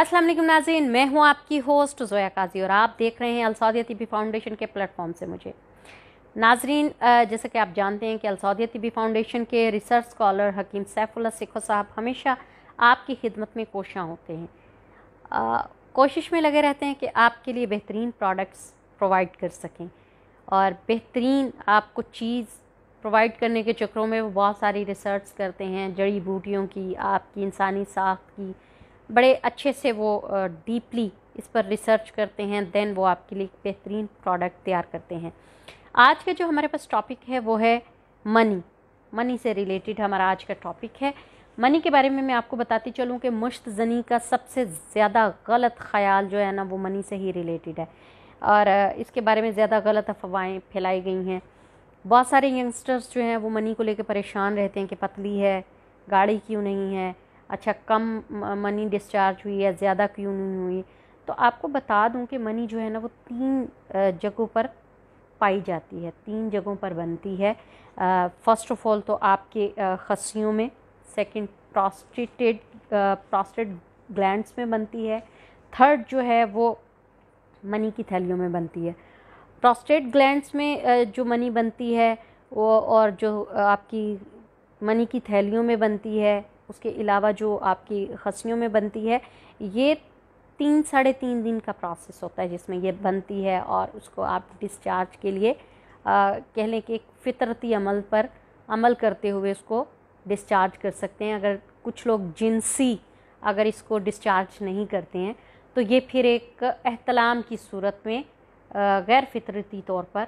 अस्सलाम वालेकुम नाजीन मैं हूं आपकी होस्ट जोया काजी और आप देख रहे हैं अलसौदिया तबी फाउंडेशन के प्लेटफॉर्म से मुझे नाजरीन जैसे कि आप जानते हैं कि अलसौदिया तबी फाउंडेशन के रिसर्च स्कॉलर हकीम सैफुल्ला सिखो साहब हमेशा आपकी खिदमत में कोशाँ होते हैं कोशिश में लगे रहते हैं कि आपके लिए बेहतरीन प्रोडक्ट्स प्रोवाइड कर सकें और बेहतरीन आपको चीज़ प्रोवाइड करने के चक्रों में वो बहुत सारी रिसर्च करते हैं जड़ी बूटियों की आपकी इंसानी साख की बड़े अच्छे से वो डीपली इस पर रिसर्च करते हैं देन वो आपके लिए बेहतरीन प्रोडक्ट तैयार करते हैं आज का जो हमारे पास टॉपिक है वो है मनी मनी से रिलेटेड हमारा आज का टॉपिक है मनी के बारे में मैं आपको बताती चलूँ कि मुश्त जनी का सबसे ज़्यादा गलत ख्याल जो है ना वो मनी से ही रिलेटेड है और इसके बारे में ज़्यादा गलत अफवाहें फैलाई गई हैं बहुत सारे यंगस्टर्स जो हैं वो मनी को लेकर परेशान रहते हैं कि पतली है गाड़ी क्यों नहीं है अच्छा कम मनी डिस्चार्ज हुई या ज़्यादा क्यों नहीं हुई तो आपको बता दूं कि मनी जो है ना वो तीन जगहों पर पाई जाती है तीन जगहों पर बनती है फ़र्स्ट ऑफ ऑल तो आपके खसियों में सेकंड प्रोस्टेटेड प्रोस्टेट ग्लैंड्स में बनती है थर्ड जो है वो मनी की थैलियों में बनती है प्रोस्टेट ग्लैंड्स में जो मनी बनती है वो और जो आपकी मनी की थैलियों में बनती है उसके अलावा जो आपकी खसियों में बनती है ये तीन साढ़े तीन दिन का प्रोसेस होता है जिसमें ये बनती है और उसको आप डिस्चार्ज के लिए कह लें कि एक फितरती अमल पर अमल करते हुए उसको डिस्चार्ज कर सकते हैं अगर कुछ लोग जिनसी अगर इसको डिस्चार्ज नहीं करते हैं तो ये फिर एक अहतलाम की सूरत में गैर फितरती तौर पर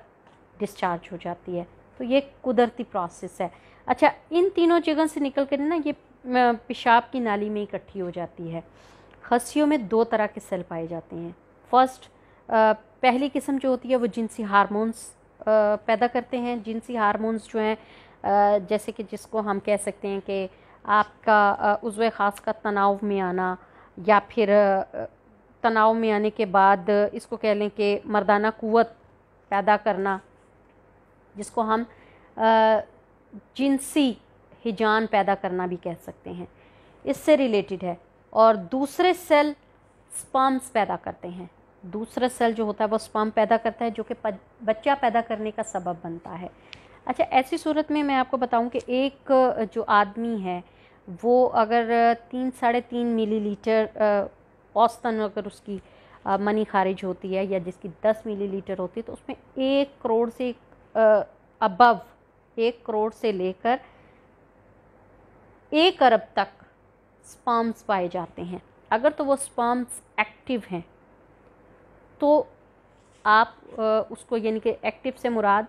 डिस्चार्ज हो जाती है तो ये कुदरती प्रोसेस है अच्छा इन तीनों जगह से निकल कर ना ये पेशाब की नाली में इकट्ठी हो जाती है खसियों में दो तरह के सेल पाए जाते हैं फर्स्ट पहली किस्म जो होती है वो जिनसी हारमोन्स पैदा करते हैं जिनसी हारमोन्स जो हैं जैसे कि जिसको हम कह सकते हैं कि आपका उज्व ख़ास का तनाव में आना या फिर तनाव में आने के बाद इसको कह लें कि मर्दाना कुवत पैदा करना जिसको हम जिनसी हिजान पैदा करना भी कह सकते हैं इससे रिलेटेड है और दूसरे सेल स्पम्स पैदा करते हैं दूसरा सेल जो होता है वो स्पम पैदा करता है जो कि बच्चा पैदा करने का सबब बनता है अच्छा ऐसी सूरत में मैं आपको बताऊं कि एक जो आदमी है वो अगर तीन साढ़े तीन मिली लीटर औसतन अगर उसकी मनी खारिज होती है या जिसकी दस मिली लीटर होती है तो उसमें एक करोड़ से अबव एक करोड़ से लेकर एक अरब तक स्पाम्स पाए जाते हैं अगर तो वो स्पाम्स एक्टिव हैं तो आप उसको यानी कि एक्टिव से मुराद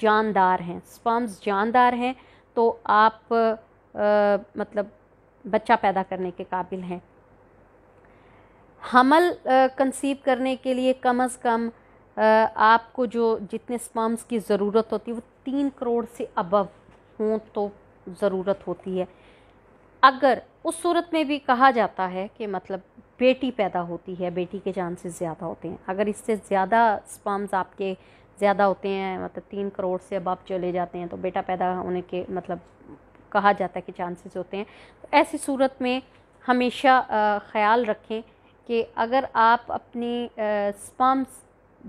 जानदार हैं स्पाम्स जानदार हैं तो आप आ, मतलब बच्चा पैदा करने के काबिल हैं हमल कंसीव करने के लिए कम अज़ कम आपको जो जितने स्पाम्स की ज़रूरत होती है वो तीन करोड़ से अबव हों तो ज़रूरत होती है अगर उस सूरत में भी कहा जाता है कि मतलब बेटी पैदा होती है बेटी के चांसेस ज़्यादा होते हैं अगर इससे ज़्यादा स्पर्म्स आपके ज़्यादा होते हैं मतलब तीन करोड़ से अब आप चले जाते हैं तो बेटा पैदा होने के मतलब कहा जाता है कि चांसेस होते हैं तो ऐसी सूरत में हमेशा ख्याल रखें कि अगर आप अपनी स्पर्म्स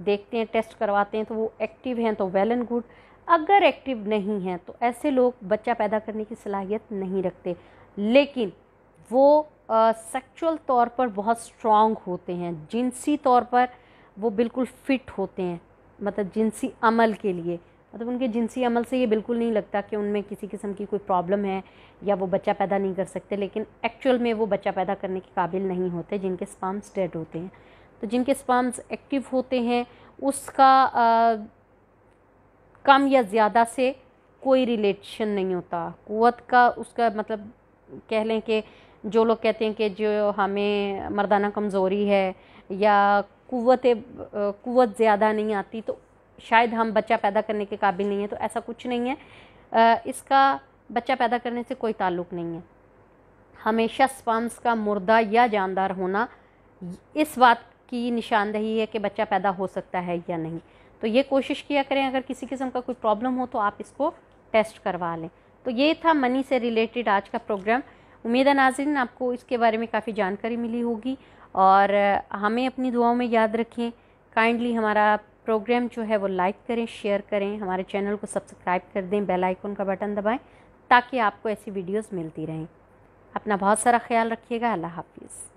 देखते हैं टेस्ट करवाते हैं तो वो एक्टिव हैं तो वेल एंड गुड अगर एक्टिव नहीं हैं तो ऐसे लोग बच्चा पैदा करने की सलाहियत नहीं रखते लेकिन वो सेक्चुअल तौर पर बहुत स्ट्रॉन्ग होते हैं जिनसी तौर पर वो बिल्कुल फिट होते हैं मतलब जिनसी अमल के लिए मतलब उनके जिनसी अमल से ये बिल्कुल नहीं लगता कि उनमें किसी किस्म की कोई प्रॉब्लम है या वो बच्चा पैदा नहीं कर सकते लेकिन एक्चुअल में वो बच्चा पैदा करने के काबिल नहीं होते जिनके स्पाम्स डेड होते हैं तो जिनके स्पाम्स एक्टिव होते हैं उसका आ, कम या ज़्यादा से कोई रिलेशन नहीं होता कुत का उसका मतलब कह लें कि जो लोग कहते हैं कि जो हमें मर्दाना कमज़ोरी है या कुत कुत ज़्यादा नहीं आती तो शायद हम बच्चा पैदा करने के काबिल नहीं है तो ऐसा कुछ नहीं है इसका बच्चा पैदा करने से कोई ताल्लुक नहीं है हमेशा स्पम्स का मुर्दा या जानदार होना इस बात की निशानदही है कि बच्चा पैदा हो सकता है या नहीं तो ये कोशिश किया करें अगर किसी किस्म का कोई प्रॉब्लम हो तो आप इसको टेस्ट करवा लें तो ये था मनी से रिलेटेड आज का प्रोग्राम उम्मीद है नाजरीन आपको इसके बारे में काफ़ी जानकारी मिली होगी और हमें अपनी दुआओं में याद रखें काइंडली हमारा प्रोग्राम जो है वो लाइक करें शेयर करें हमारे चैनल को सब्सक्राइब कर दें बेल आइकन का बटन दबाएं ताकि आपको ऐसी वीडियोस मिलती रहें अपना बहुत सारा ख्याल रखिएगा अल्लाह हाफिज़